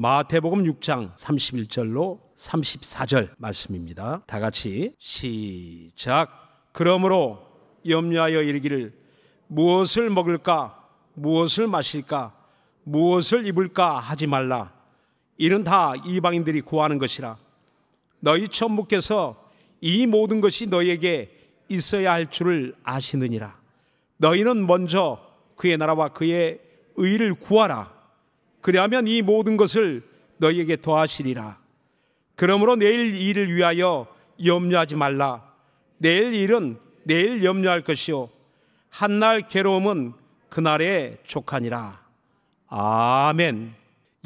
마태복음 6장 31절로 34절 말씀입니다. 다 같이 시작. 그러므로 염려하여 이르기를 무엇을 먹을까, 무엇을 마실까, 무엇을 입을까 하지 말라. 이는 다 이방인들이 구하는 것이라. 너희 천부께서 이 모든 것이 너희에게 있어야 할 줄을 아시느니라. 너희는 먼저 그의 나라와 그의 의를 구하라. 그리하면 이 모든 것을 너희에게 더하시리라. 그러므로 내일 일을 위하여 염려하지 말라. 내일 일은 내일 염려할 것이요. 한 날 괴로움은 그날의 족하니라. 아멘.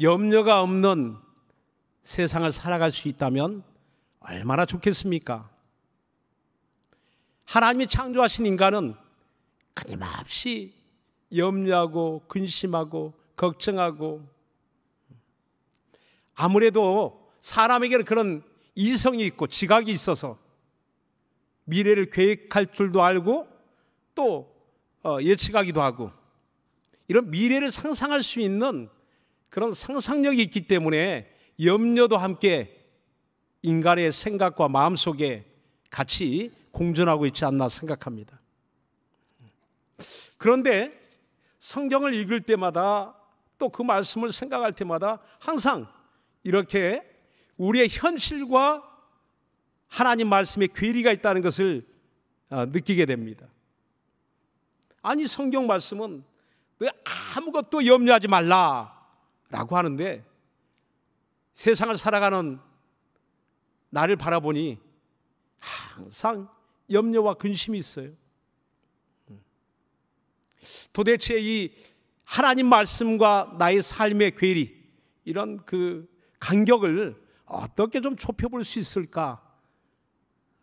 염려가 없는 세상을 살아갈 수 있다면 얼마나 좋겠습니까? 하나님이 창조하신 인간은 끊임없이 염려하고 근심하고 걱정하고 아무래도 사람에게는 그런 이성이 있고 지각이 있어서 미래를 계획할 줄도 알고 또 어, 예측하기도 하고 이런 미래를 상상할 수 있는 그런 상상력이 있기 때문에 염려도 함께 인간의 생각과 마음 속에 같이 공존하고 있지 않나 생각합니다. 그런데 성경을 읽을 때마다 또 그 말씀을 생각할 때마다 항상 이렇게 우리의 현실과 하나님 말씀의 괴리가 있다는 것을 어, 느끼게 됩니다. 아니 성경 말씀은 너 아무것도 염려하지 말라라고 하는데 세상을 살아가는 나를 바라보니 항상 염려와 근심이 있어요. 도대체 이 하나님 말씀과 나의 삶의 괴리 이런 그 간격을 어떻게 좀 좁혀볼 수 있을까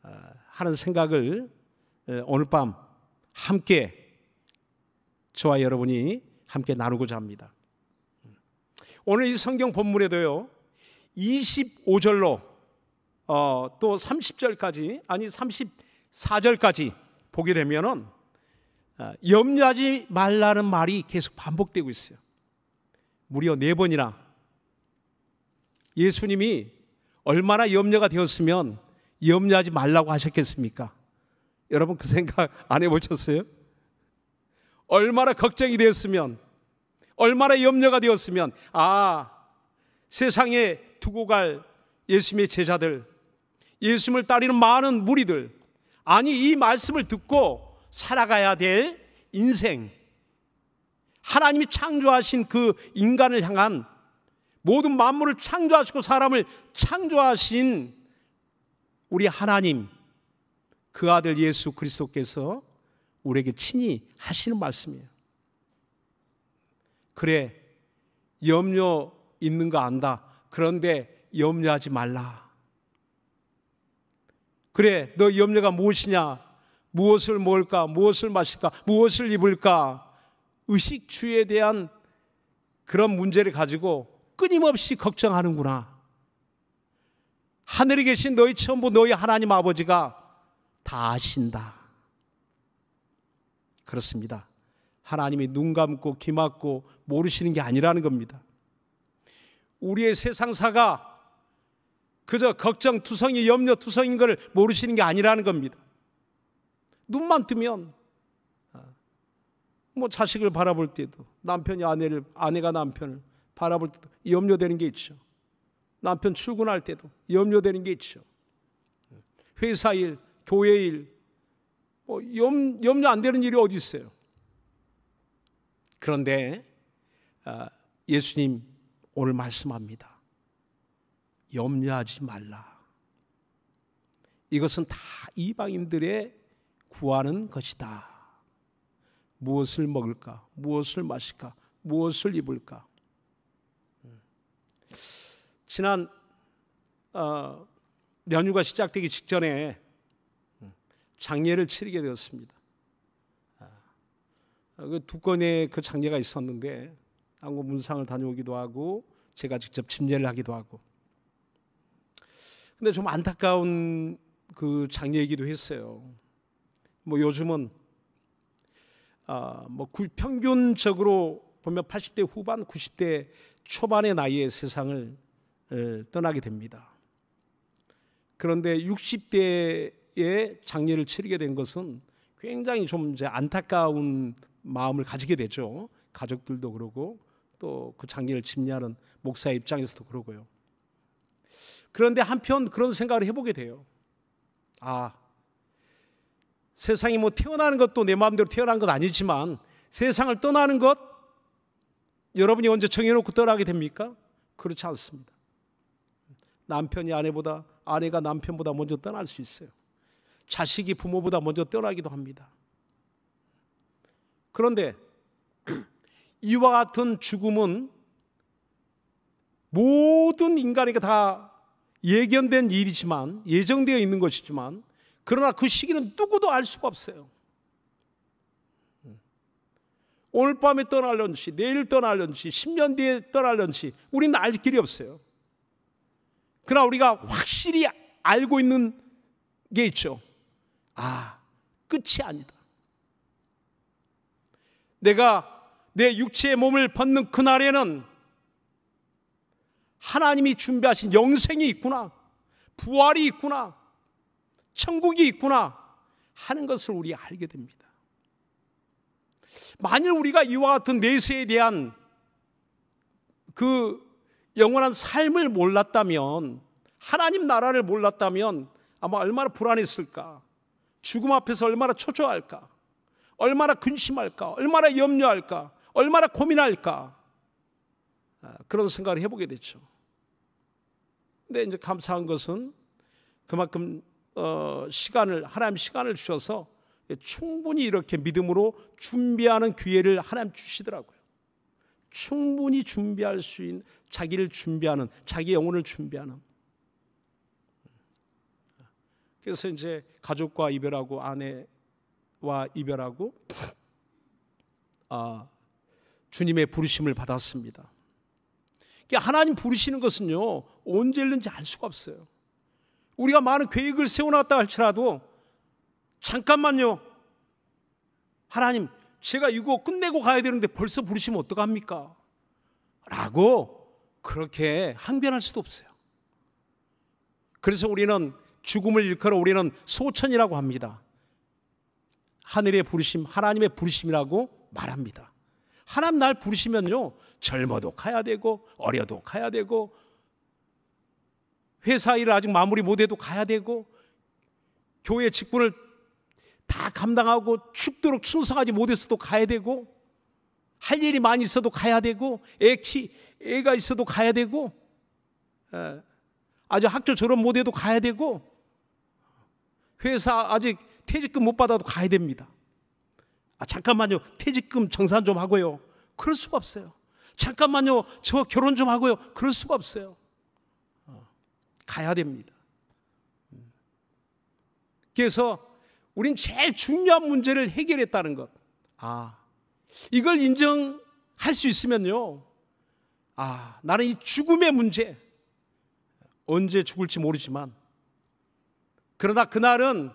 어, 하는 생각을 어, 오늘 밤 함께 저와 여러분이 함께 나누고자 합니다. 오늘 이 성경 본문에도요 25절로 어, 또 30절까지 아니 34절까지 보게 되면은 어, 염려하지 말라는 말이 계속 반복되고 있어요. 무려 네 번이나 예수님이 얼마나 염려가 되었으면 염려하지 말라고 하셨겠습니까? 여러분 그 생각 안 해보셨어요? 얼마나 걱정이 되었으면, 얼마나 염려가 되었으면, 아, 세상에 두고 갈 예수님의 제자들, 예수님을 따르는 많은 무리들, 아니, 이 말씀을 듣고 살아가야 될 인생, 하나님이 창조하신 그 인간을 향한 모든 만물을 창조하시고 사람을 창조하신 우리 하나님 그 아들 예수 그리스도께서 우리에게 친히 하시는 말씀이에요. 그래 염려 있는 거 안다. 그런데 염려하지 말라. 그래 너 염려가 무엇이냐? 무엇을 먹을까? 무엇을 마실까? 무엇을 입을까? 의식주에 대한 그런 문제를 가지고 끊임없이 걱정하는구나. 하늘에 계신 너희 천부 너희 하나님 아버지가 다 아신다. 그렇습니다. 하나님이 눈 감고 귀 막고 모르시는 게 아니라는 겁니다. 우리의 세상사가 그저 걱정 투성이 염려 투성인 걸 모르시는 게 아니라는 겁니다. 눈만 뜨면 아, 뭐 자식을 바라볼 때도 남편이 아내를 아내가 남편을 바라볼 때도 염려되는 게 있죠. 남편 출근할 때도 염려되는 게 있죠. 회사 일, 교회 일, 뭐 염, 염려 안 되는 일이 어디 있어요? 그런데 아, 예수님 오늘 말씀합니다. 염려하지 말라. 이것은 다 이방인들의 구하는 것이다. 무엇을 먹을까? 무엇을 마실까? 무엇을 입을까? 지난 어, 연휴가 시작되기 직전에 장례를 치르게 되었습니다. 아, 그두 건의 그 장례가 있었는데 한국 문상을 다녀오기도 하고 제가 직접 침례를 하기도 하고. 근데 좀 안타까운 그 장례이기도 했어요. 뭐 요즘은 아뭐 평균적으로 보면 80대 후반, 90대 초반의 나이에 세상을 어, 떠나게 됩니다. 그런데 60대에 장례를 치르게 된 것은 굉장히 좀 이제 안타까운 마음을 가지게 되죠. 가족들도 그러고 또 그 장례를 집례하는 목사 의 입장에서도 그러고요. 그런데 한편 그런 생각을 해보게 돼요. 아, 세상이 뭐 태어나는 것도 내 마음대로 태어난 것 아니지만 세상을 떠나는 것 여러분이 언제 정해놓고 떠나게 됩니까? 그렇지 않습니다. 남편이 아내보다 아내가 남편보다 먼저 떠날 수 있어요. 자식이 부모보다 먼저 떠나기도 합니다. 그런데 이와 같은 죽음은 모든 인간에게 다 예견된 일이지만 예정되어 있는 것이지만 그러나 그 시기는 누구도 알 수가 없어요. 오늘 밤에 떠날런지 내일 떠날런지 10년 뒤에 떠날런지 우리는 알 길이 없어요. 그러나 우리가 확실히 알고 있는 게 있죠. 아, 끝이 아니다. 내가 내 육체의 몸을 벗는 그날에는 하나님이 준비하신 영생이 있구나. 부활이 있구나. 천국이 있구나. 하는 것을 우리 알게 됩니다. 만일 우리가 이와 같은 내세에 대한 그 영원한 삶을 몰랐다면 하나님 나라를 몰랐다면 아마 얼마나 불안했을까? 죽음 앞에서 얼마나 초조할까? 얼마나 근심할까? 얼마나 염려할까? 얼마나 고민할까? 아, 그런 생각을 해보게 됐죠. 근데 이제 감사한 것은 그만큼 어, 시간을 하나님 시간을 주셔서 충분히 이렇게 믿음으로 준비하는 기회를 하나님 주시더라고요. 충분히 준비할 수 있는 자기를 준비하는 자기 영혼을 준비하는 그래서 이제 가족과 이별하고 아내와 이별하고 아, 주님의 부르심을 받았습니다. 그러니까 하나님 부르시는 것은요 언제든지 알 수가 없어요. 우리가 많은 계획을 세워놨다 할지라도 잠깐만요. 하나님, 제가 이거 끝내고 가야 되는데 벌써 부르시면 어떡합니까? 라고 그렇게 항변할 수도 없어요. 그래서 우리는 죽음을 일컬어 우리는 소천이라고 합니다. 하늘의 부르심, 하나님의 부르심이라고 말합니다. 하나님 날 부르시면요, 젊어도 가야 되고, 어려도 가야 되고, 회사 일을 아직 마무리 못해도 가야 되고, 교회 직분을 다 감당하고 죽도록 충성하지 못했어도 가야 되고 할 일이 많이 있어도 가야 되고 애 키, 애가 있어도 가야 되고 에, 예. 아직 학교 졸업 못해도 가야 되고 회사 아직 퇴직금 못 받아도 가야 됩니다. 아 잠깐만요 퇴직금 정산 좀 하고요. 그럴 수가 없어요. 잠깐만요 저 결혼 좀 하고요. 그럴 수가 없어요. 어, 가야 됩니다. 음. 그래서 우린 제일 중요한 문제를 해결했다는 것. 아, 이걸 인정할 수 있으면요. 아, 나는 이 죽음의 문제, 언제 죽을지 모르지만, 그러나 그날은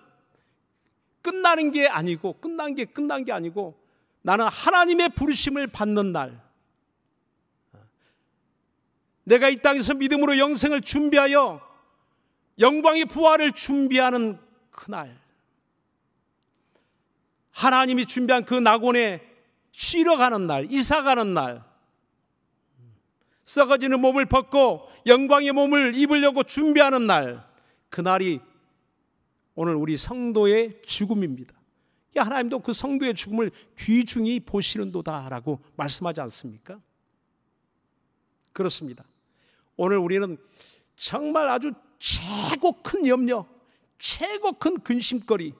끝나는 게 아니고, 끝난 게 끝난 게 아니고, 나는 하나님의 부르심을 받는 날, 내가 이 땅에서 믿음으로 영생을 준비하여 영광의 부활을 준비하는 그날, 하나님이 준비한 그 낙원에 쉬러 가는 날, 이사 가는 날, 썩어지는 몸을 벗고 영광의 몸을 입으려고 준비하는 날, 그날이 오늘 우리 성도의 죽음입니다. 하나님도 그 성도의 죽음을 귀중히 보시는도다라고 말씀하지 않습니까? 그렇습니다. 오늘 우리는 정말 아주 최고 큰 염려, 최고 큰 근심거리,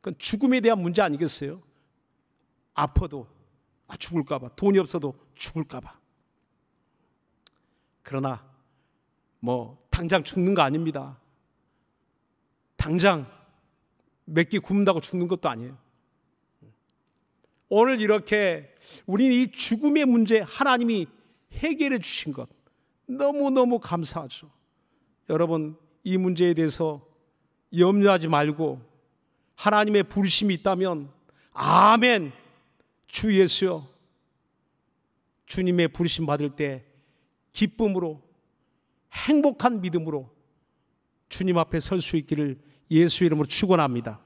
그건 죽음에 대한 문제 아니겠어요? 아파도 아, 죽을까봐 돈이 없어도 죽을까봐 그러나 뭐 당장 죽는 거 아닙니다. 당장 몇끼 굶는다고 죽는 것도 아니에요. 오늘 이렇게 우리는 이 죽음의 문제 하나님이 해결해 주신 것 너무너무 감사하죠. 여러분, 이 문제에 대해서 염려하지 말고 하나님의 부르심이 있다면 아멘 주 예수여 주님의 부르심 받을 때 기쁨으로 행복한 믿음으로 주님 앞에 설 수 있기를 예수 이름으로 축원합니다.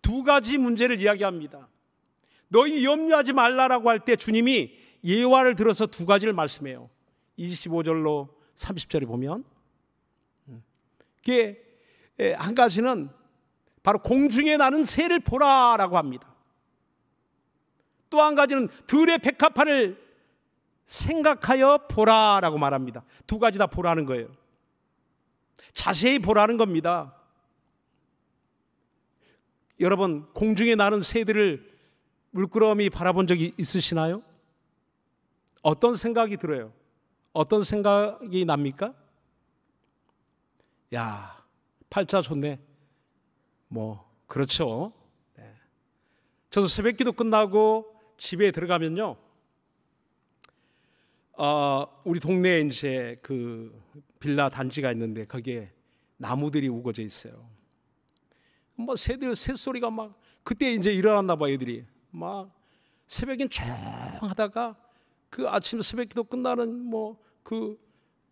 두 가지 문제를 이야기합니다. 너희 염려하지 말라라고 할 때 주님이 예화를 들어서 두 가지를 말씀해요. 25절로 30절에 보면 음. 그게 한 가지는 바로 공중에 나는 새를 보라라고 합니다. 또 한 가지는 들의 백합화를 생각하여 보라라고 말합니다. 두 가지 다 보라는 거예요. 자세히 보라는 겁니다. 여러분, 공중에 나는 새들을 물끄러미 바라본 적이 있으시나요? 어떤 생각이 들어요? 어떤 생각이 납니까? 야, 팔자 좋네. 뭐 그렇죠. 네. 저도 새벽기도 끝나고 집에 들어가면요. 어, 우리 동네에 이제 그 빌라 단지가 있는데 거기에 나무들이 우거져 있어요. 뭐 새들 새소리가 막 그때 이제 일어났나 봐 애들이 막 새벽엔 조용하다가 그 아침 새벽기도 끝나는 뭐그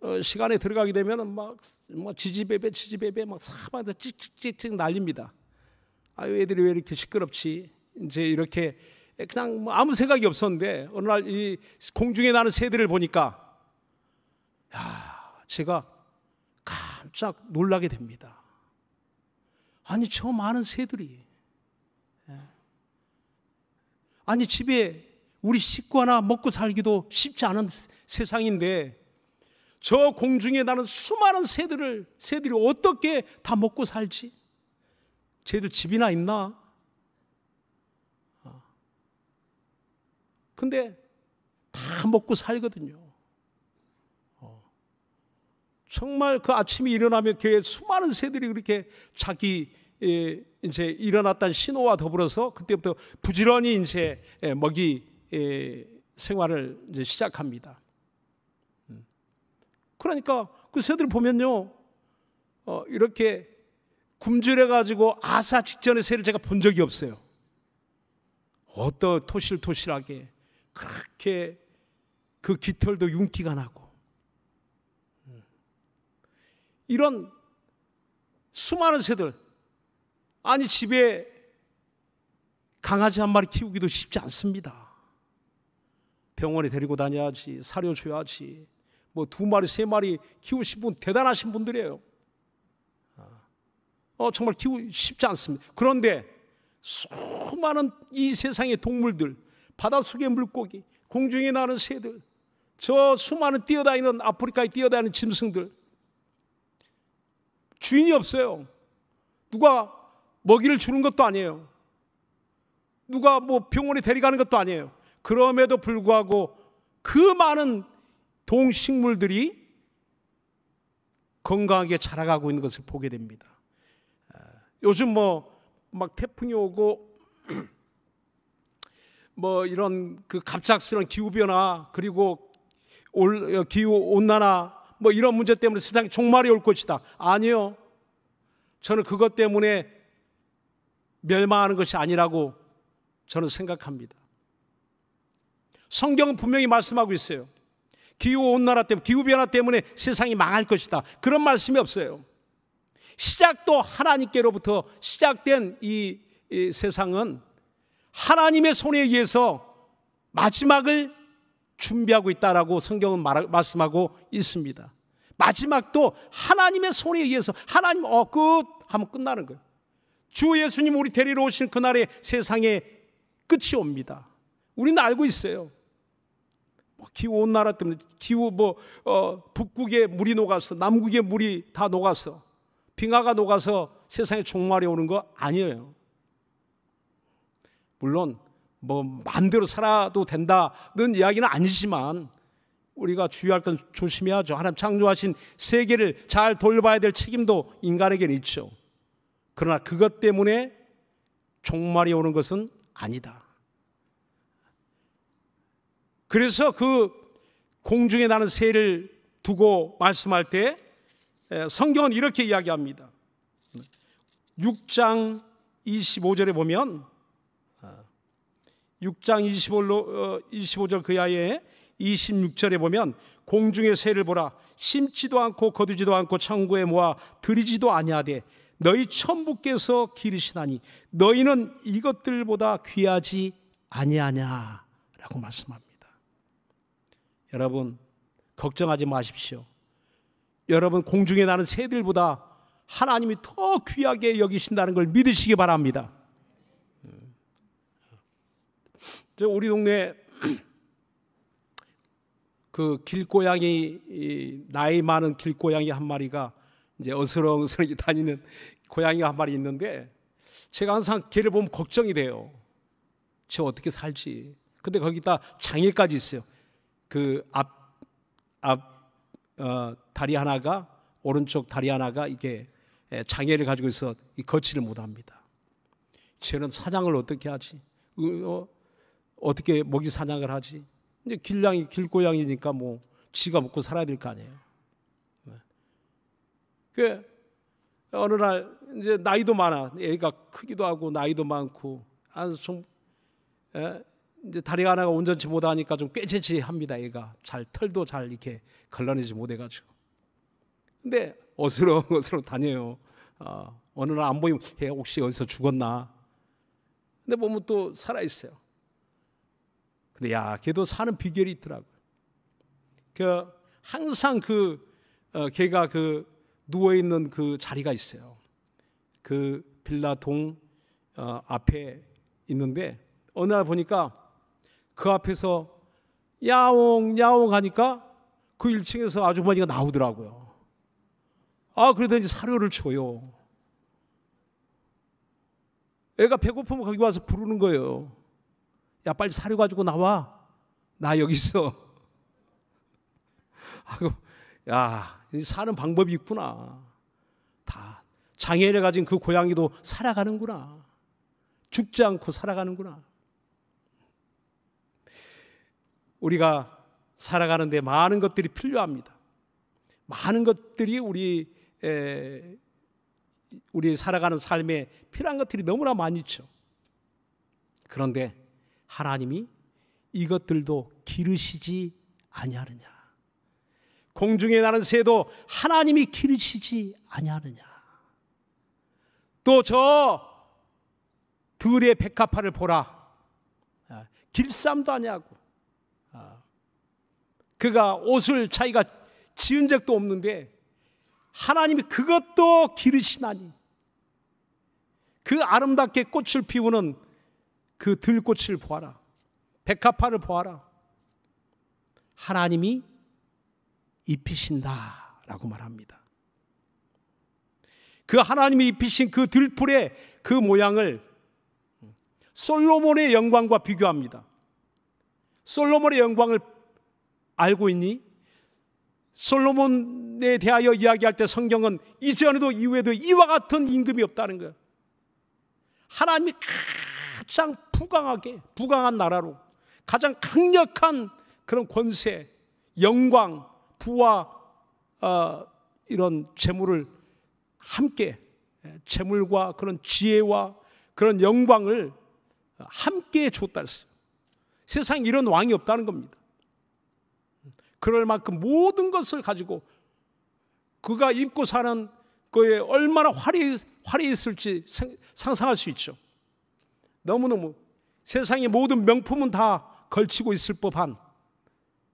어, 시간에 들어가게 되면 막뭐 지지배배 지지배배 막 사방에서 찍찍찍찍 날립니다. 아유 애들이 왜 이렇게 시끄럽지? 이제 이렇게 그냥 뭐 아무 생각이 없었는데 어느 날 이 공중에 나는 새들을 보니까 야 제가 깜짝 놀라게 됩니다. 아니 저 많은 새들이 예. 아니 집에 우리 식구 하나 먹고 살기도 쉽지 않은 세상인데 저 공중에 나는 수많은 새들을 새들이 어떻게 다 먹고 살지? 쟤들 집이나 있나? 어. 근데 다 먹고 살거든요. 어. 정말 그 아침에 일어나면 교회 수많은 새들이 그렇게 자기 예, 이제 일어났다 신호와 더불어서 그때부터 부지런히 이제 예, 먹이 예, 생활을 이제 시작합니다. 그러니까 그 새들 을 보면요. 어, 이렇게 굶주려 가지고 아사 직전의 새를 제가 본 적이 없어요. 어떤 토실토실하게 그렇게 그 깃털도 윤기가 나고 음. 이런 수많은 새들 아니 집에 강아지 한 마리 키우기도 쉽지 않습니다. 병원에 데리고 다녀야지 사료 줘야지 뭐두 마리 세 마리 키우신 분 대단하신 분들이에요. 어, 정말 키우기 쉽지 않습니다. 그런데 수많은 이 세상의 동물들, 바닷속의 물고기, 공중에 나는 새들, 저 수많은 뛰어다니는 아프리카에 뛰어다니는 짐승들 주인이 없어요. 누가 먹이를 주는 것도 아니에요. 누가 뭐 병원에 데리가는 것도 아니에요. 그럼에도 불구하고 그 많은 동식물들이 건강하게 자라가고 있는 것을 보게 됩니다. 아, 요즘 뭐 막 태풍이 오고 뭐 이런 그갑작스러 기후 변화 그리고 올, 어, 기후 온난화 뭐 이런 문제 때문에 세상에 종말이 올 것이다. 아니요. 저는 그것 때문에 멸망하는 것이 아니라고 저는 생각합니다. 성경은 분명히 말씀하고 있어요. 기후 온난화 때문에 기후 변화 때문에 세상이 망할 것이다. 그런 말씀이 없어요. 시작도 하나님께로부터 시작된 이, 이 세상은 하나님의 손에 의해서 마지막을 준비하고 있다라고 성경은 말, 말씀하고 있습니다. 마지막도 하나님의 손에 의해서 하나님 어끝 하면 끝나는 거예요. 주 예수님 우리 데리러 오신 그날에 세상에 끝이 옵니다. 우리는 알고 있어요. 뭐 기후 온나라 때문에 기후 뭐 어, 북극에 물이 녹아서 남극에 물이 다 녹아서 빙하가 녹아서 세상에 종말이 오는 거 아니에요. 물론 뭐 마음대로 살아도 된다는 이야기는 아니지만 우리가 주의할 건 조심해야죠. 하나님 창조하신 세계를 잘 돌봐야 될 책임도 인간에게는 있죠. 그러나 그것 때문에 종말이 오는 것은 아니다. 그래서 그 공중에 나는 새를 두고 말씀할 때 성경은 이렇게 이야기합니다. 6장 25절에 보면 6장 2 5절 그야에 26절에 보면 공중의 새를 보라 심지도 않고 거두지도 않고 창고에 모아 들이지도 아니하되 너희 천부께서 기르시나니 너희는 이것들보다 귀하지 아니하냐라고 말씀합니다. 여러분 걱정하지 마십시오. 여러분 공중에 나는 새들보다 하나님이 더 귀하게 여기신다는 걸 믿으시기 바랍니다. 우리 동네 그 길고양이 나이 많은 길고양이 한 마리가 이제 어스렁어렁 다니는 고양이한 마리 있는데 제가 항상 걔를 보면 걱정이 돼요. 쟤 어떻게 살지? 근데 거기다 장애까지 있어요. 그앞앞 어, 다리 하나가 오른쪽 다리 하나가 이게 장애를 가지고 있어 거치를 못합니다. 쟤는 사냥을 어떻게 하지? 어, 어떻게 먹이 사냥을 하지? 이제 길냥이 길고양이니까 뭐쥐가 먹고 살아야 될 거 아니에요. 그 어느 날 이제 나이도 많아 애가 크기도 하고 나이도 많고 아좀 이제 다리 가 하나가 온전치 못하니까 좀 꾀죄치합니다. 애가 잘 털도 잘 이렇게 걸러내지 못해가지고. 근데 어스렁 어스렁 다녀요. 어, 어느 날 안 보이면 애 혹시 어디서 죽었나? 근데 보면 또 살아 있어요. 근데 야, 걔도 사는 비결이 있더라고. 그 항상 그 어, 걔가 그 누워 있는 그 자리가 있어요. 그 빌라 동 어, 앞에 있는데 어느 날 보니까 그 앞에서 야옹 야옹 하니까 그 1층에서 아주머니가 나오더라고요. 아 그러더니 사료를 줘요. 애가 배고프면 거기 와서 부르는 거예요. 야 빨리 사료 가지고 나와. 나 여기 있어. 하고 야 사는 방법이 있구나. 다 장애를 가진 그 고양이도 살아가는구나. 죽지 않고 살아가는구나. 우리가 살아가는데 많은 것들이 필요합니다. 많은 것들이 우리 에, 우리 살아가는 삶에 필요한 것들이 너무나 많죠 그런데 하나님이 이것들도 기르시지 아니하느냐. 공중에 나는 새도 하나님이 기르시지 아니하느냐. 또 저 들의 백합화를 보라. 아, 길쌈도 아니하고 그가 옷을 자기가 지은 적도 없는데 하나님이 그것도 기르시나니 그 아름답게 꽃을 피우는 그 들꽃을 보아라. 백합화를 보아라. 하나님이 입히신다. 라고 말합니다. 그 하나님이 입히신 그 들풀의 그 모양을 솔로몬의 영광과 비교합니다. 솔로몬의 영광을 알고 있니? 솔로몬에 대하여 이야기할 때 성경은 이전에도 이후에도 이와 같은 임금이 없다는 거예요. 하나님이 가장 부강하게 부강한 나라로 가장 강력한 그런 권세, 영광, 부와 어, 이런 재물을 함께 재물과 그런 지혜와 그런 영광을 함께 줬다 했어요. 세상에 이런 왕이 없다는 겁니다. 그럴 만큼 모든 것을 가지고 그가 입고 사는 그에 얼마나 활이, 활이 있을지 상상할 수 있죠. 너무너무 세상의 모든 명품은 다 걸치고 있을 법한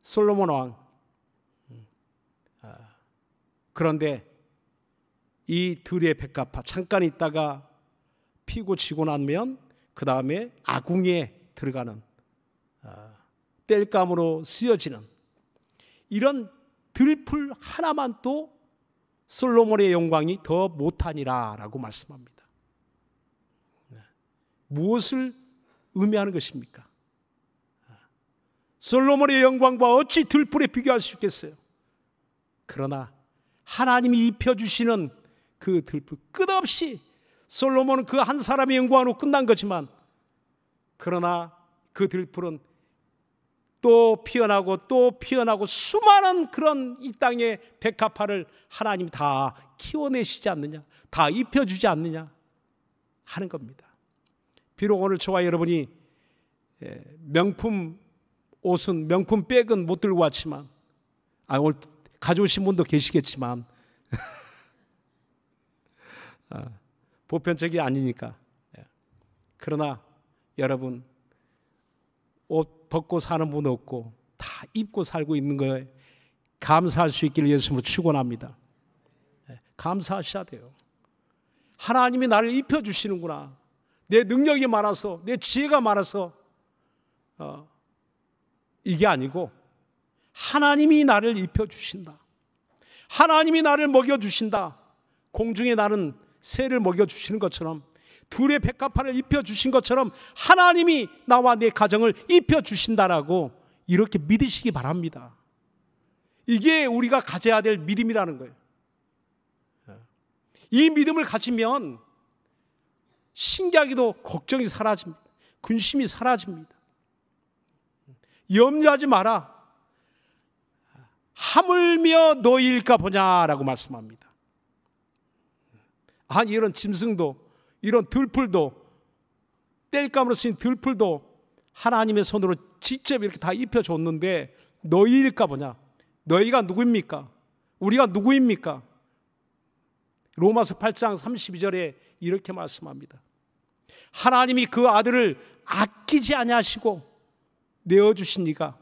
솔로몬 왕. 그런데 이 들의 백합파 잠깐 있다가 피고 지고 나면 그 다음에 아궁에 들어가는 아, 땔감으로 쓰여지는 이런 들풀 하나만 또 솔로몬의 영광이 더 못하니라라고 말씀합니다. 네. 무엇을 의미하는 것입니까? 네. 솔로몬의 영광과 어찌 들풀에 비교할 수 있겠어요? 그러나 하나님이 입혀주시는 그 들풀 끝없이 솔로몬은 그 한 사람의 영광으로 끝난 거지만 그러나 그 들풀은 또 피어나고 또 피어나고 수많은 그런 이 땅의 백합화를 하나님 다 키워내시지 않느냐, 다 입혀주지 않느냐 하는 겁니다. 비록 오늘 저와 여러분이 예, 명품 옷은 명품 백은 못 들고 왔지만, 아 오늘 가져오신 분도 계시겠지만 아, 보편적이 아니니까. 예. 그러나 여러분 옷 벗고 사는 분 없고 다 입고 살고 있는 거에 감사할 수 있기를 예수님으로 축원합니다. 예, 감사하셔야 돼요. 하나님이 나를 입혀 주시는구나. 내 능력이 많아서 내 지혜가 많아서 어, 이게 아니고 하나님이 나를 입혀 주신다. 하나님이 나를 먹여 주신다. 공중에 나는 새를 먹여 주시는 것처럼 둘의 백합판을 입혀주신 것처럼 하나님이 나와 내 가정을 입혀주신다라고 이렇게 믿으시기 바랍니다. 이게 우리가 가져야 될 믿음이라는 거예요. 이 믿음을 가지면 신기하게도 걱정이 사라집니다. 근심이 사라집니다. 염려하지 마라. 하물며 너일까 보냐라고 말씀합니다. 아니, 이런 짐승도 이런 들풀도 땔감으로 쓰인 들풀도 하나님의 손으로 직접 이렇게 다 입혀줬는데 너희일까 보냐? 너희가 누구입니까? 우리가 누구입니까? 로마서 8장 32절에 이렇게 말씀합니다. 하나님이 그 아들을 아끼지 아니하시고 내어 주시니가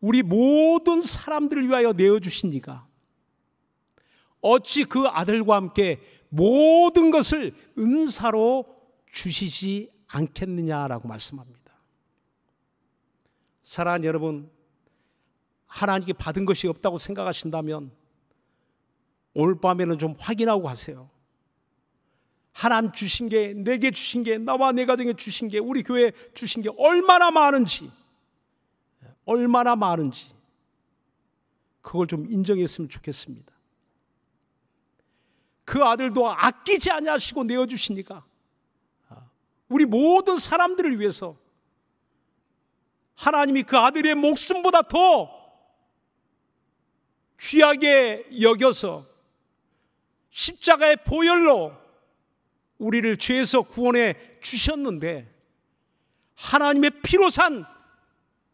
우리 모든 사람들을 위하여 내어 주시니가 어찌 그 아들과 함께 모든 것을 은사로 주시지 않겠느냐라고 말씀합니다. 사랑하는 여러분, 하나님께 받은 것이 없다고 생각하신다면 오늘 밤에는 좀 확인하고 하세요. 하나님 주신 게, 내게 주신 게, 나와 내 가정에 주신 게, 우리 교회 주신 게 얼마나 많은지, 얼마나 많은지, 그걸 좀 인정했으면 좋겠습니다. 그 아들도 아끼지 아니하시고 내어 주시니까 우리 모든 사람들을 위해서 하나님이 그 아들의 목숨보다 더 귀하게 여겨서 십자가의 보혈로 우리를 죄에서 구원해 주셨는데 하나님의 피로 산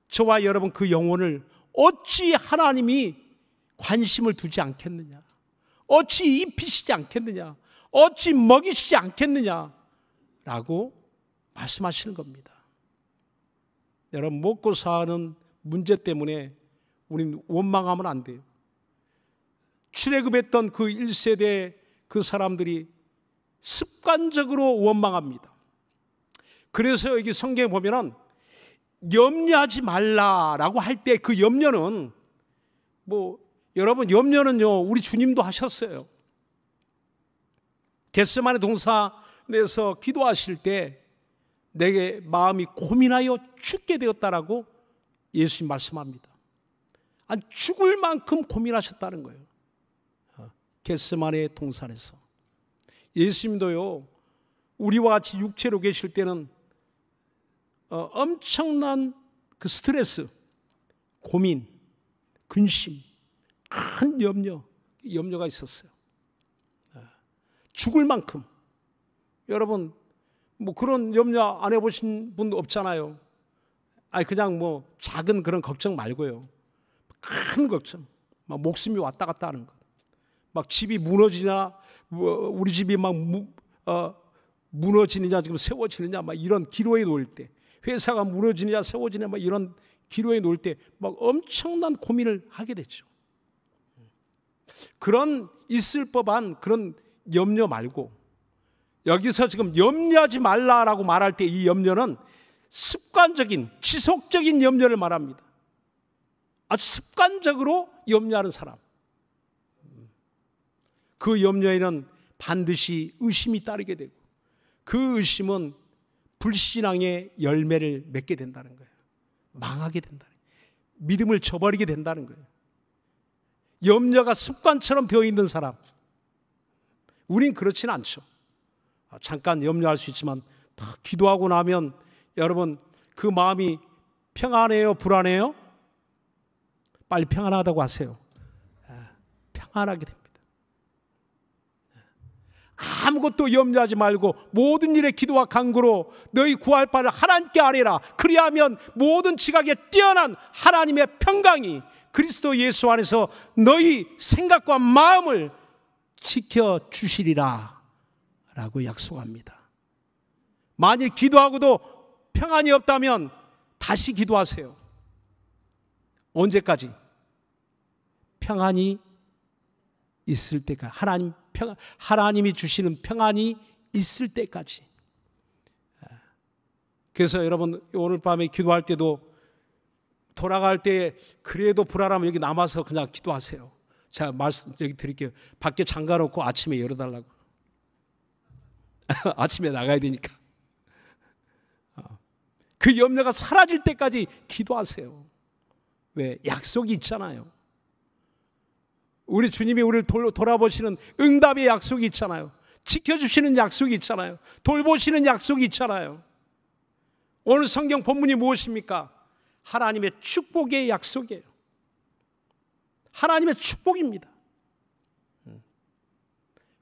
저와 여러분 그 영혼을 어찌 하나님이 관심을 두지 않겠느냐? 어찌 입히시지 않겠느냐? 어찌 먹이시지 않겠느냐? 라고 말씀하시는 겁니다. 여러분, 먹고 사는 문제 때문에 우린 원망하면 안 돼요. 출애굽했던 그 1세대 그 사람들이 습관적으로 원망합니다. 그래서 여기 성경에 보면은 염려하지 말라라고 할 때 그 염려는 뭐 여러분 염려는요 우리 주님도 하셨어요. 겟세만의 동사 내서 기도하실 때 내게 마음이 고민하여 죽게 되었다라고 예수님 말씀합니다. 안 죽을 만큼 고민하셨다는 거예요. 겟세만의 동산에서 예수님도요 우리와 같이 육체로 계실 때는 어, 엄청난 그 스트레스, 고민, 근심 큰 염려, 염려가 있었어요. 예. 죽을 만큼. 여러분, 뭐 그런 염려 안 해보신 분 없잖아요. 아니, 그냥 뭐 작은 그런 걱정 말고요. 큰 걱정. 막 목숨이 왔다 갔다 하는 것. 막 집이 무너지냐, 뭐 우리 집이 막 무, 어, 무너지느냐, 지금 세워지느냐, 막 이런 기로에 놓일 때. 회사가 무너지느냐, 세워지느냐, 막 이런 기로에 놓을 때막 엄청난 고민을 하게 됐죠. 그런 있을 법한 그런 염려 말고 여기서 지금 염려하지 말라라고 말할 때 이 염려는 습관적인 지속적인 염려를 말합니다. 아주 습관적으로 염려하는 사람. 그 염려에는 반드시 의심이 따르게 되고 그 의심은 불신앙의 열매를 맺게 된다는 거예요. 망하게 된다는 거예요. 믿음을 저버리게 된다는 거예요. 염려가 습관처럼 되어 있는 사람. 우린 그렇진 않죠. 아, 잠깐 염려할 수 있지만 다 기도하고 나면 여러분 그 마음이 평안해요, 불안해요? 빨리 평안하다고 하세요. 아, 평안하게 됩니다. 아무것도 염려하지 말고 모든 일에 기도와 간구로 너희 구할 바를 하나님께 아뢰라. 그리하면 모든 지각에 뛰어난 하나님의 평강이 그리스도 예수 안에서 너희 생각과 마음을 지켜 주시리라 라고 약속합니다. 만일 기도하고도 평안이 없다면 다시 기도하세요. 언제까지? 평안이 있을 때까지. 하나님 평, 하나님이 주시는 평안이 있을 때까지. 그래서 여러분 오늘 밤에 기도할 때도 돌아갈 때 그래도 불안하면 여기 남아서 그냥 기도하세요. 자, 말씀 여기 드릴게요. 밖에 잠가 놓고 아침에 열어 달라고. 아침에 나가야 되니까. 어. 그 염려가 사라질 때까지 기도하세요. 왜? 약속이 있잖아요. 우리 주님이 우리를 돌, 돌아보시는 응답의 약속이 있잖아요. 지켜주시는 약속이 있잖아요. 돌보시는 약속이 있잖아요. 오늘 성경 본문이 무엇입니까? 하나님의 축복의 약속이에요. 하나님의 축복입니다.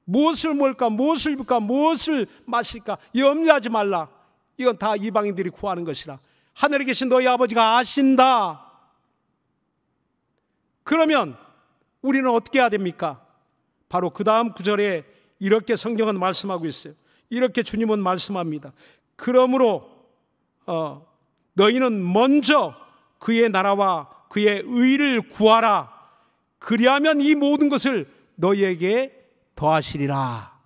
무엇을 먹을까, 무엇을 입을까, 무엇을 마실까 염려하지 말라. 이건 다 이방인들이 구하는 것이라. 하늘에 계신 너희 아버지가 아신다. 그러면 우리는 어떻게 해야 됩니까? 바로 그 다음 구절에 이렇게 성경은 말씀하고 있어요. 이렇게 주님은 말씀합니다. 그러므로 어, 너희는 먼저 그의 나라와 그의 의를 구하라. 그리하면 이 모든 것을 너희에게 더하시리라.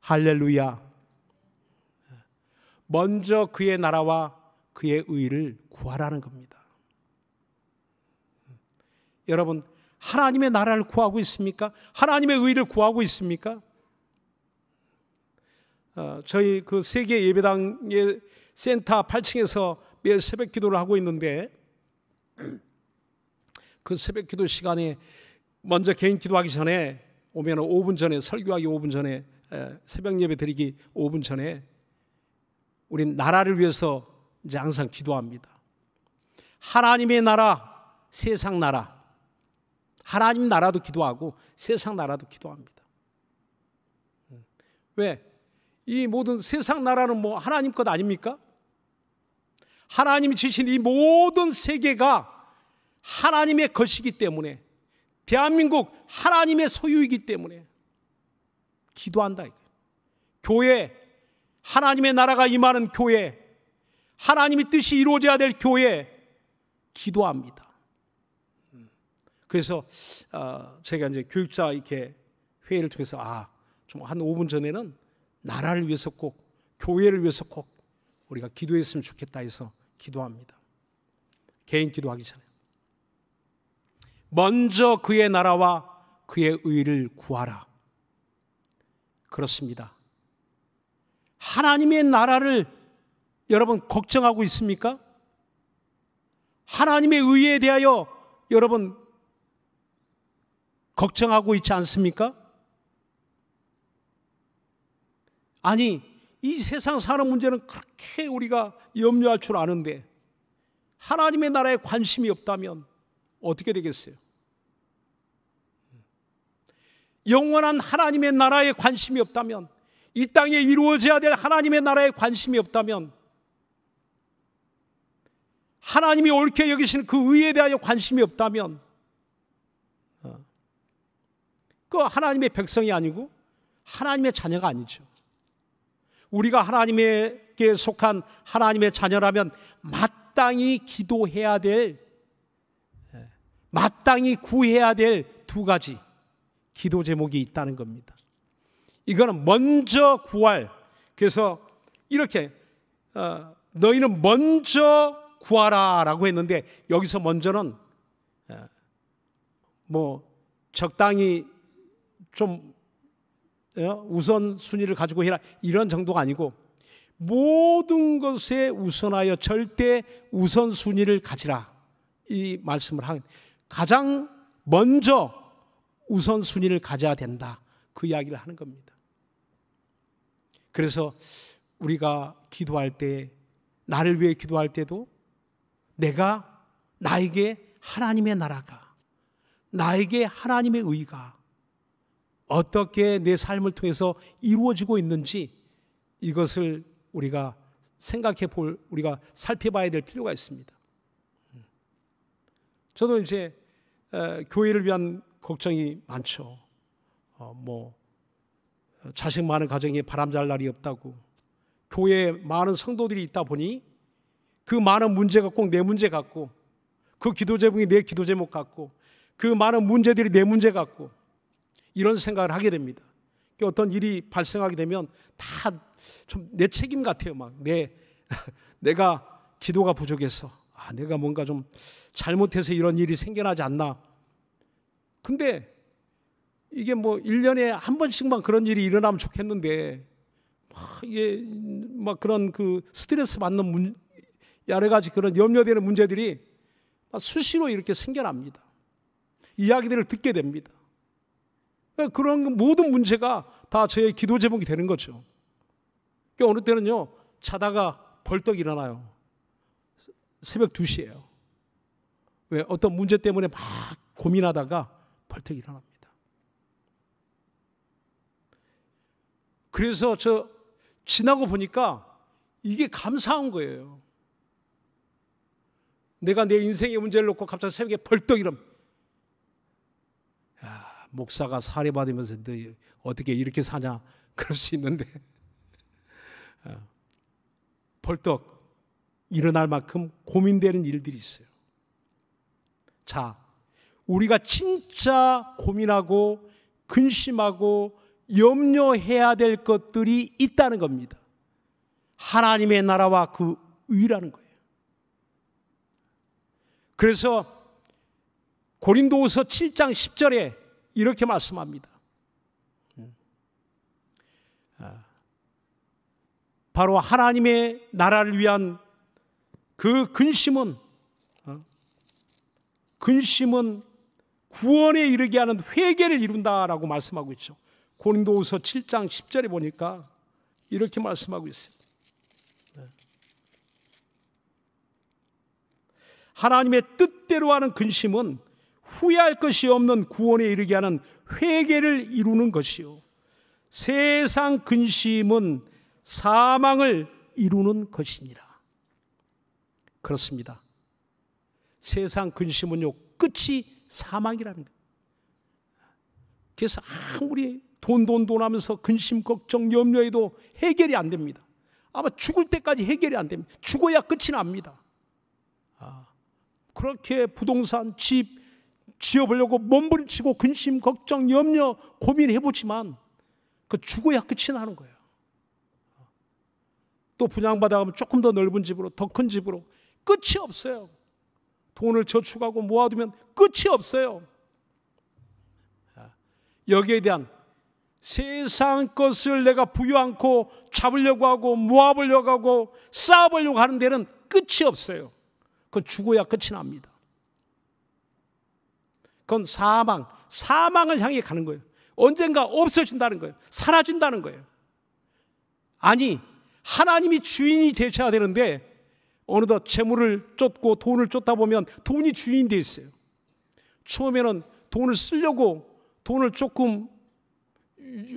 할렐루야. 먼저 그의 나라와 그의 의를 구하라는 겁니다. 여러분, 하나님의 나라를 구하고 있습니까? 하나님의 의를 구하고 있습니까? 어, 저희 그 세계 예배당의 센터 8층에서 매일 새벽 기도를 하고 있는데 그 새벽 기도 시간에 먼저 개인 기도하기 전에 오면 5분 전에 설교하기 5분 전에 새벽 예배 드리기 5분 전에 우린 나라를 위해서 이제 항상 기도합니다. 하나님의 나라, 세상 나라. 하나님 나라도 기도하고 세상 나라도 기도합니다. 음. 왜? 이 모든 세상 나라는 뭐 하나님 것 아닙니까? 하나님이 주신 이 모든 세계가 하나님의 것이기 때문에 대한민국 하나님의 소유이기 때문에 기도한다. 교회, 하나님의 나라가 임하는 교회, 하나님의 뜻이 이루어져야 될 교회, 기도합니다. 그래서 어, 제가 이제 교육자 이렇게 회의를 통해서 아, 좀 한 5분 전에는 나라를 위해서 꼭, 교회를 위해서 꼭 우리가 기도했으면 좋겠다 해서 기도합니다. 개인 기도하기 전에. 먼저 그의 나라와 그의 의를 구하라. 그렇습니다. 하나님의 나라를 여러분 걱정하고 있습니까? 하나님의 의에 대하여 여러분 걱정하고 있지 않습니까? 아니, 이 세상 사는 문제는 그렇게 우리가 염려할 줄 아는데 하나님의 나라에 관심이 없다면 어떻게 되겠어요? 영원한 하나님의 나라에 관심이 없다면 이 땅에 이루어져야 될 하나님의 나라에 관심이 없다면 하나님이 옳게 여기시는 그 의에 대하여 관심이 없다면 어, 그 하나님의 백성이 아니고 하나님의 자녀가 아니죠. 우리가 하나님에게 속한 하나님의 자녀라면 마땅히 기도해야 될, 예, 마땅히 구해야 될 두 가지 기도 제목이 있다는 겁니다. 이거는 먼저 구할. 그래서 이렇게 어, 너희는 먼저 구하라라고 했는데 여기서 먼저는 예, 뭐 적당히 좀 어? 우선 순위를 가지고 해라 이런 정도가 아니고 모든 것에 우선하여 절대 우선 순위를 가지라 이 말씀을 하한 가장 먼저 우선 순위를 가져야 된다 그 이야기를 하는 겁니다. 그래서 우리가 기도할 때 나를 위해 기도할 때도 내가 나에게 하나님의 나라가 나에게 하나님의 의가 어떻게 내 삶을 통해서 이루어지고 있는지 이것을 우리가 생각해 볼, 우리가 살펴봐야 될 필요가 있습니다. 음. 저도 이제 교회를 위한 걱정이 많죠. 어, 뭐 자식 많은 가정에 바람잘 날이 없다고 교회에 많은 성도들이 있다 보니 그 많은 문제가 꼭 내 문제 같고 그 기도 제목이 내 기도 제목 같고 그 많은 문제들이 내 문제 같고 이런 생각을 하게 됩니다. 그러니까 어떤 일이 발생하게 되면 다 좀 내 책임 같아요. 막 내 내가 기도가 부족해서 아 내가 뭔가 좀 잘못해서 이런 일이 생겨나지 않나. 근데 이게 뭐 1년에 한 번씩만 그런 일이 일어나면 좋겠는데 막 아, 이게 막 그런 그 스트레스 받는 문, 여러 가지 그런 염려되는 문제들이 수시로 이렇게 생겨납니다. 이야기들을 듣게 됩니다. 예, 그런 모든 문제가 다 저의 기도 제목이 되는 거죠. 그러니까 어느 때는요, 자다가 벌떡 일어나요. 새벽 2시에요. 왜? 어떤 문제 때문에 막 고민하다가 벌떡 일어납니다. 그래서 저 지나고 보니까 이게 감사한 거예요. 내가 내 인생의 문제를 놓고 갑자기 새벽에 벌떡 일어나. 목사가 살해받으면서 어떻게 이렇게 사냐 그럴 수 있는데 어, 벌떡 일어날 만큼 고민되는 일들이 있어요. 자, 우리가 진짜 고민하고 근심하고 염려해야 될 것들이 있다는 겁니다. 하나님의 나라와 그 의라는 거예요. 그래서 고린도후서 7장 10절에 이렇게 말씀합니다. 아, 바로 하나님의 나라를 위한 그 근심은 어, 근심은 구원에 이르게 하는 회개를 이룬다라고 말씀하고 있죠. 고린도후서 7장 10절에 보니까 이렇게 말씀하고 있어요. 네. 하나님의 뜻대로 하는 근심은 후회할 것이 없는 구원에 이르게 하는 회개를 이루는 것이요. 세상 근심은 사망을 이루는 것이니라. 그렇습니다. 세상 근심은요, 끝이 사망이라는 거예요. 그래서 아무리 돈, 돈, 돈 하면서 근심, 걱정, 염려해도 해결이 안 됩니다. 아마 죽을 때까지 해결이 안 됩니다. 죽어야 끝이 납니다. 아, 그렇게 부동산, 집, 지어보려고 몸부림치고 근심, 걱정, 염려, 고민해보지만 그 죽어야 끝이 나는 거예요. 또 분양받아가면 조금 더 넓은 집으로, 더 큰 집으로 끝이 없어요. 돈을 저축하고 모아두면 끝이 없어요. 여기에 대한 세상 것을 내가 부유 않고 잡으려고 하고 모아보려고 하고 쌓아보려고 하는 데는 끝이 없어요. 그 죽어야 끝이 납니다. 그건 사망, 사망을 향해 가는 거예요. 언젠가 없어진다는 거예요. 사라진다는 거예요. 아니, 하나님이 주인이 되셔야 되는데 어느덧 재물을 쫓고 돈을 쫓다 보면 돈이 주인 돼 있어요. 처음에는 돈을 쓰려고 돈을 조금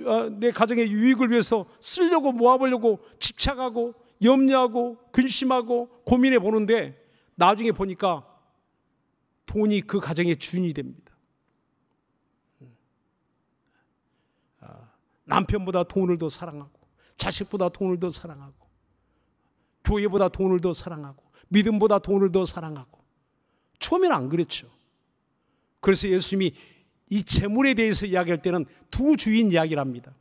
어, 내 가정의 유익을 위해서 쓰려고 모아보려고 집착하고 염려하고 근심하고 고민해 보는데 나중에 보니까 돈이 그 가정의 주인이 됩니다. 아, 남편보다 돈을 더 사랑하고 자식보다 돈을 더 사랑하고 교회보다 돈을 더 사랑하고 믿음보다 돈을 더 사랑하고 처음에는 안 그랬죠. 그래서 예수님이 이 재물에 대해서 이야기할 때는 두 주인 이야기를 합니다.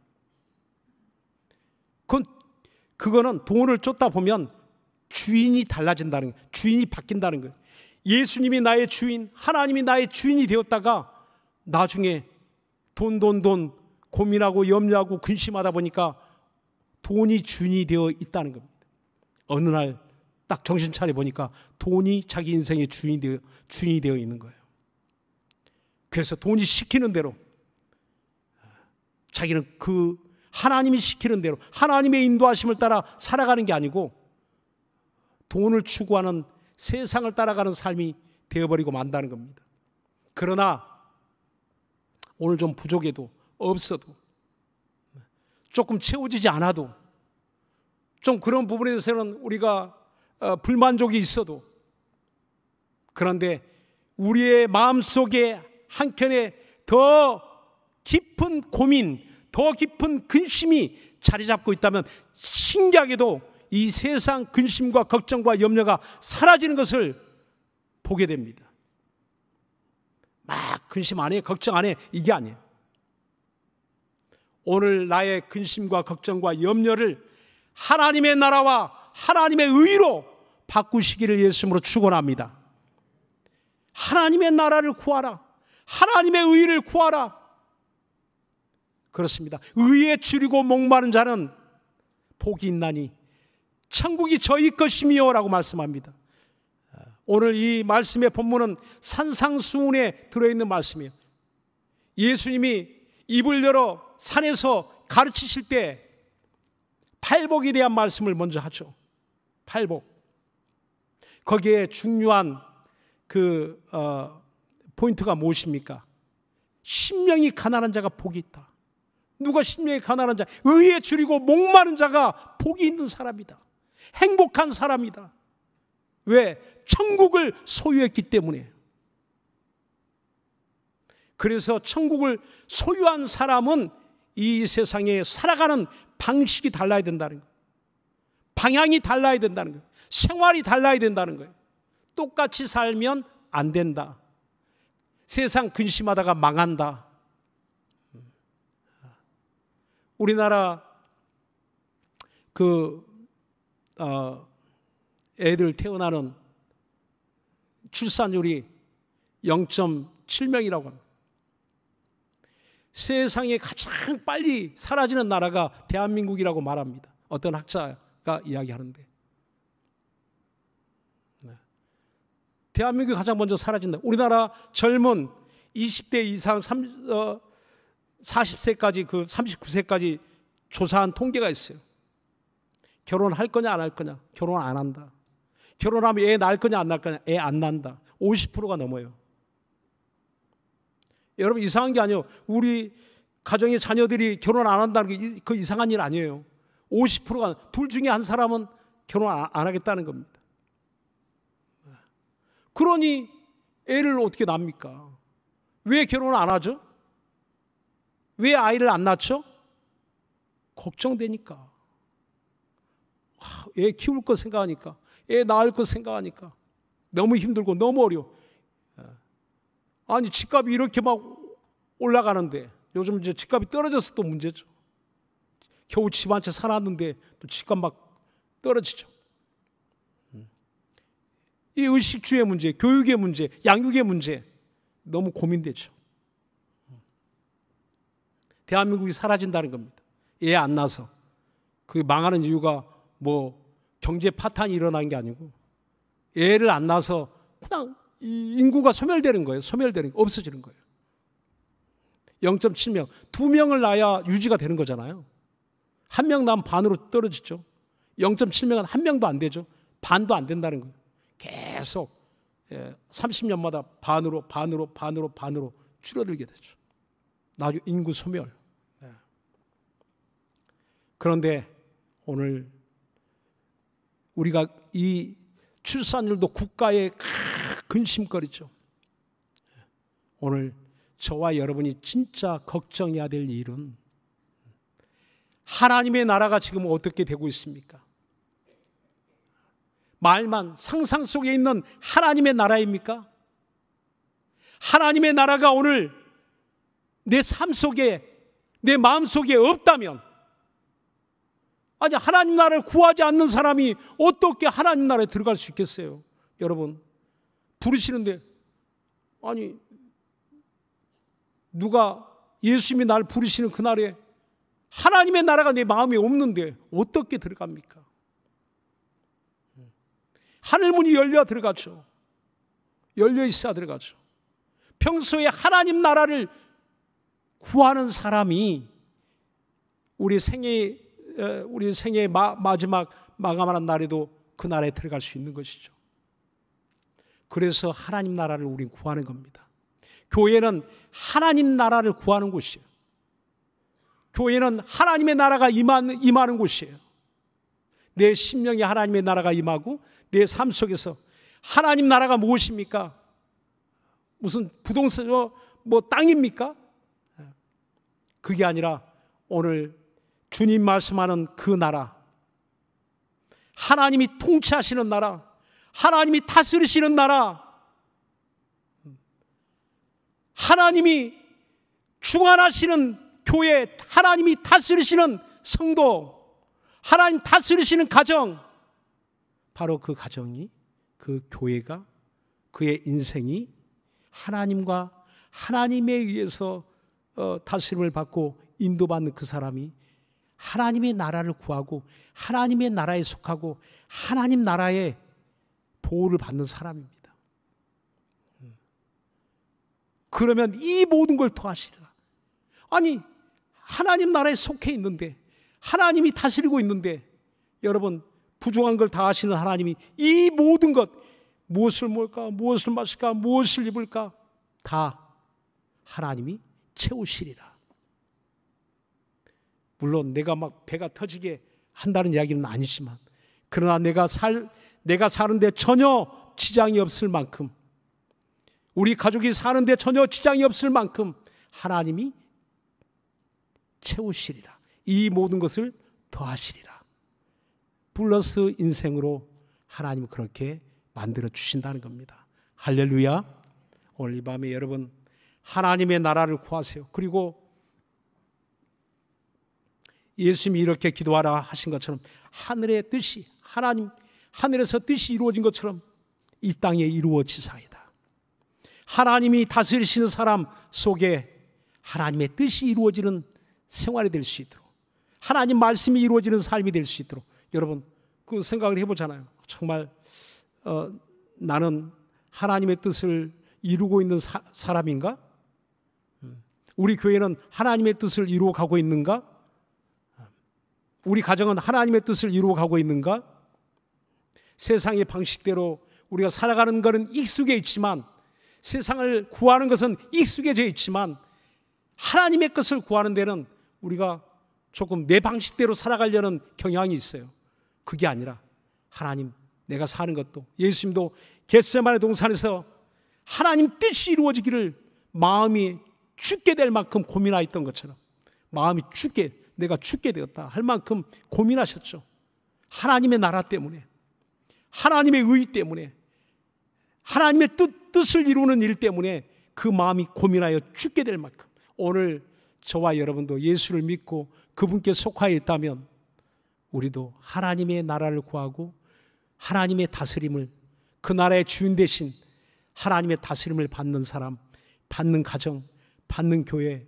그건 그거는 돈을 쫓다 보면 주인이 달라진다는 거예요. 주인이 바뀐다는 거예요. 예수님이 나의 주인, 하나님이 나의 주인이 되었다가 나중에 돈, 돈, 돈 고민하고 염려하고 근심하다 보니까 돈이 주인이 되어 있다는 겁니다. 어느 날 딱 정신 차려 보니까 돈이 자기 인생의 주인이 되어, 주인이 되어 있는 거예요. 그래서 돈이 시키는 대로 자기는 그 하나님이 시키는 대로 하나님의 인도하심을 따라 살아가는 게 아니고 돈을 추구하는 세상을 따라가는 삶이 되어버리고 만다는 겁니다. 그러나 오늘 좀 부족해도 없어도 조금 채워지지 않아도 좀 그런 부분에서는 우리가 어, 불만족이 있어도 그런데 우리의 마음 속에 한켠에 더 깊은 고민, 더 깊은 근심이 자리 잡고 있다면 신기하게도 이 세상 근심과 걱정과 염려가 사라지는 것을 보게 됩니다. 막 근심 안 해, 걱정 안 해, 이게 아니에요. 오늘 나의 근심과 걱정과 염려를 하나님의 나라와 하나님의 의로 바꾸시기를 예수님으로 축원합니다. 하나님의 나라를 구하라. 하나님의 의를 구하라. 그렇습니다. 의에 줄이고 목마른 자는 복이 있나니 천국이 저희 것이며라고 말씀합니다. 오늘 이 말씀의 본문은 산상수훈에 들어있는 말씀이에요. 예수님이 입을 열어 산에서 가르치실 때 팔복에 대한 말씀을 먼저 하죠. 팔복. 거기에 중요한 그 어, 포인트가 무엇입니까? 심령이 가난한 자가 복이 있다. 누가 심령이 가난한 자? 의에 줄이고 목마른 자가 복이 있는 사람이다. 행복한 사람이다. 왜? 천국을 소유했기 때문에. 그래서 천국을 소유한 사람은 이 세상에 살아가는 방식이 달라야 된다는 거예요. 방향이 달라야 된다는 거예요. 생활이 달라야 된다는 거예요. 똑같이 살면 안 된다. 세상 근심하다가 망한다. 우리나라 그 어, 애들 태어나는 출산율이 0.7명이라고 합니다. 세상에 가장 빨리 사라지는 나라가 대한민국이라고 말합니다. 어떤 학자가 이야기하는데. 네. 대한민국이 가장 먼저 사라진다. 우리나라 젊은 20대 이상 30, 어, 40세까지 그 39세까지 조사한 통계가 있어요. 결혼할 거냐 안 할 거냐? 결혼 안 한다. 결혼하면 애낳 거냐 안낳 거냐? 애 안낳다 50%가 넘어요. 여러분 이상한 게 아니에요. 우리 가정의 자녀들이 결혼 안 한다는 게 그 이상한 일 아니에요. 50%가 둘 중에 한 사람은 결혼 안 하겠다는 겁니다. 그러니 애를 어떻게 낳니까왜결혼안 하죠? 왜 아이를 안 낳죠? 걱정되니까. 애 키울 것 생각하니까, 애 낳을 것 생각하니까 너무 힘들고 너무 어려워. 예. 아니 집값이 이렇게 막 올라가는데 요즘 이제 집값이 떨어져서 또 문제죠. 겨우 집 한채 사놨는데 또 집값 막 떨어지죠. 음. 이 의식주의 문제, 교육의 문제, 양육의 문제 너무 고민되죠. 대한민국이 사라진다는 겁니다. 애안 낳아서. 그게 망하는 이유가 뭐 경제 파탄이 일어난 게 아니고 애를 안 낳아서 그냥 인구가 소멸되는 거예요. 소멸되는 거, 없어지는 거예요. 0.7명. 두 명을 낳아야 유지가 되는 거잖아요. 한 명 낳으면 반으로 떨어지죠. 0.7명은 한 명도 안 되죠. 반도 안 된다는 거예요. 계속 30년마다 예, 반으로 반으로 반으로 반으로 줄어들게 되죠. 나중 에 인구 소멸. 예. 그런데 오늘 우리가 이 출산율도 국가의 근심거리죠. 오늘 저와 여러분이 진짜 걱정해야 될 일은 하나님의 나라가 지금 어떻게 되고 있습니까? 말만 상상 속에 있는 하나님의 나라입니까? 하나님의 나라가 오늘 내 삶 속에 내 마음 속에 없다면 아니 하나님 나라를 구하지 않는 사람이 어떻게 하나님 나라에 들어갈 수 있겠어요? 여러분 부르시는데 아니 누가 예수님이 날 부르시는 그날에 하나님의 나라가 내 마음에 없는데 어떻게 들어갑니까? 하늘 문이 열려 들어가죠. 열려 있어야 들어가죠. 평소에 하나님 나라를 구하는 사람이 우리 생애 우리 생애의 마, 지막 마감하는 날에도 그날에 들어갈 수 있는 것이죠. 그래서 하나님 나라를 우린 구하는 겁니다. 교회는 하나님 나라를 구하는 곳이에요. 교회는 하나님의 나라가 임하는, 임하는 곳이에요. 내심령이 하나님의 나라가 임하고 내 삶 속에서 하나님 나라가 무엇입니까? 무슨 부동산 뭐, 뭐 땅입니까? 예. 그게 아니라 오늘 주님 말씀하는 그 나라, 하나님이 통치하시는 나라, 하나님이 다스리시는 나라, 하나님이 중환하시는 교회, 하나님이 다스리시는 성도, 하나님 다스리시는 가정, 바로 그 가정이, 그 교회가, 그의 인생이 하나님과 하나님에 의해서 어, 다스림을 받고 인도받는 그 사람이 하나님의 나라를 구하고 하나님의 나라에 속하고 하나님 나라의 보호를 받는 사람입니다. 그러면 이 모든 걸 더하시리라. 아니, 하나님 나라에 속해 있는데, 하나님이 다스리고 있는데, 여러분, 부족한 걸다 하시는 하나님이 이 모든 것, 무엇을 먹을까, 무엇을 마실까, 무엇을 입을까, 다 하나님이 채우시리라. 물론 내가 막 배가 터지게 한다는 이야기는 아니지만 그러나 내가 살 내가 사는데 전혀 지장이 없을 만큼 우리 가족이 사는데 전혀 지장이 없을 만큼 하나님이 채우시리라. 이 모든 것을 더하시리라. 플러스 인생으로 하나님 그렇게 만들어 주신다는 겁니다. 할렐루야. 오늘 이 밤에 여러분 하나님의 나라를 구하세요. 그리고 예수님이 이렇게 기도하라 하신 것처럼 하늘의 뜻이 하나님 하늘에서 뜻이 이루어진 것처럼 이 땅에 이루어지사이다. 하나님이 다스리시는 사람 속에 하나님의 뜻이 이루어지는 생활이 될 수 있도록 하나님 말씀이 이루어지는 삶이 될 수 있도록 여러분 그 생각을 해보잖아요. 정말 어, 나는 하나님의 뜻을 이루고 있는 사, 람인가 음, 우리 교회는 하나님의 뜻을 이루어 가고 있는가? 우리 가정은 하나님의 뜻을 이루어 가고 있는가? 세상의 방식대로 우리가 살아가는 것은 익숙해 있지만 세상을 구하는 것은 익숙해져 있지만 하나님의 것을 구하는 데는 우리가 조금 내 방식대로 살아가려는 경향이 있어요. 그게 아니라 하나님 내가 사는 것도 예수님도 겟세마네 동산에서 하나님 뜻이 이루어지기를 마음이 죽게 될 만큼 고민하였던 것처럼 마음이 죽게 내가 죽게 되었다 할 만큼 고민하셨죠. 하나님의 나라 때문에, 하나님의 의 때문에, 하나님의 뜻, 뜻을 이루는 일 때문에 그 마음이 고민하여 죽게 될 만큼 오늘 저와 여러분도 예수를 믿고 그분께 속하여 있다면 우리도 하나님의 나라를 구하고 하나님의 다스림을 그 나라의 주인 대신 하나님의 다스림을 받는 사람, 받는 가정, 받는 교회,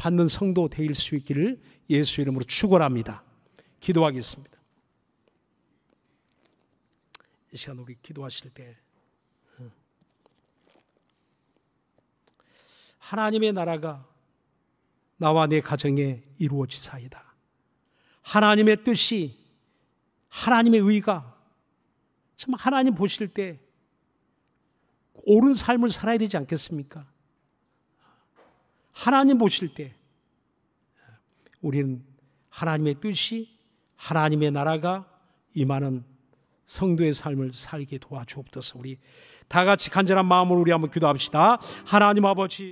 받는 성도 되일 수 있기를 예수 이름으로 축원합니다. 기도하겠습니다. 이 시간 우리 기도하실 때 하나님의 나라가 나와 내 가정에 이루어지사이다. 하나님의 뜻이 하나님의 의가 참 하나님 보실 때 옳은 삶을 살아야 되지 않겠습니까? 하나님 보실 때 우리는 하나님의 뜻이 하나님의 나라가 임하는 성도의 삶을 살게 도와주옵소서. 우리 다 같이 간절한 마음으로 우리 한번 기도합시다. 하나님 아버지